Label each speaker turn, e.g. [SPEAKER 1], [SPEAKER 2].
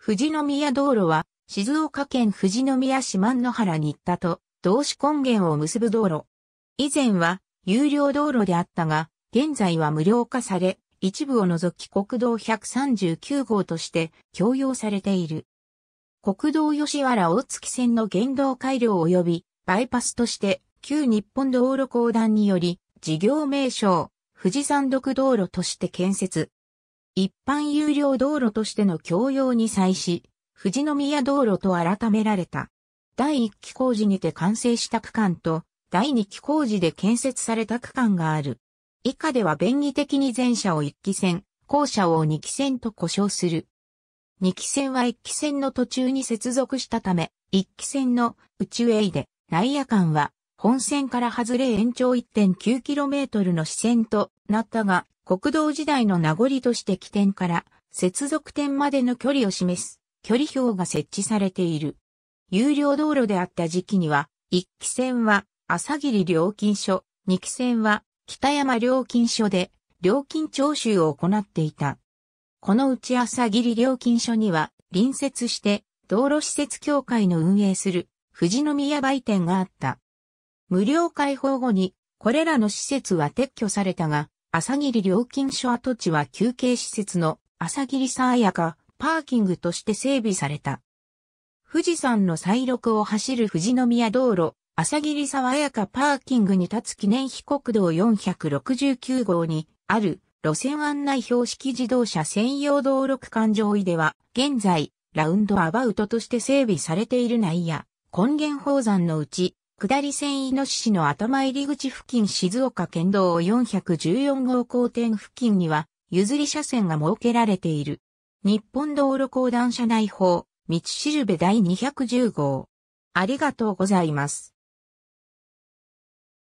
[SPEAKER 1] 富士宮道路は、静岡県富士宮市万野原っ田と、同志根源を結ぶ道路。以前は、有料道路であったが、現在は無料化され、一部を除き国道139号として供用されている。国道吉原大月線の原動改良及びバイパスとして旧日本道路公団により事業名称富士山独道路として建設一般有料道路としての共用に際し、富士宮道路と改められた。第1期工事にて完成した区間と、第2期工事で建設された区間がある。以下では便宜的に前者を1期線、後者を2期線と呼称する。2期線は1期線の途中に接続したため、1期線の内上いで内野間は本線から外れ延長 1.9km の支線となったが、国道時代の名残として起点から接続点までの距離を示す距離表が設置されている。有料道路であった時期には、1期線は朝霧料金所、2期線は北山料金所で料金徴収を行っていた。このうち朝霧料金所には隣接して道路施設協会の運営する富士宮売店があった。無料開放後にこれらの施設は撤去されたが、朝霧料金所跡地は休憩施設の朝霧さあやかパーキングとして整備された。富士山の再緑を走る富士宮道路、朝霧沢やかパーキングに立つ記念碑国道469号にある路線案内標識自動車専用道路区間上位では、現在、ラウンドアバウトとして整備されている内野、根源宝山のうち、下り線イノシシの頭入り口付近静岡県道414号交点付近には、譲り車線が設けられている。日本道路公団車内法、道しるべ第210号。ありがとうございます。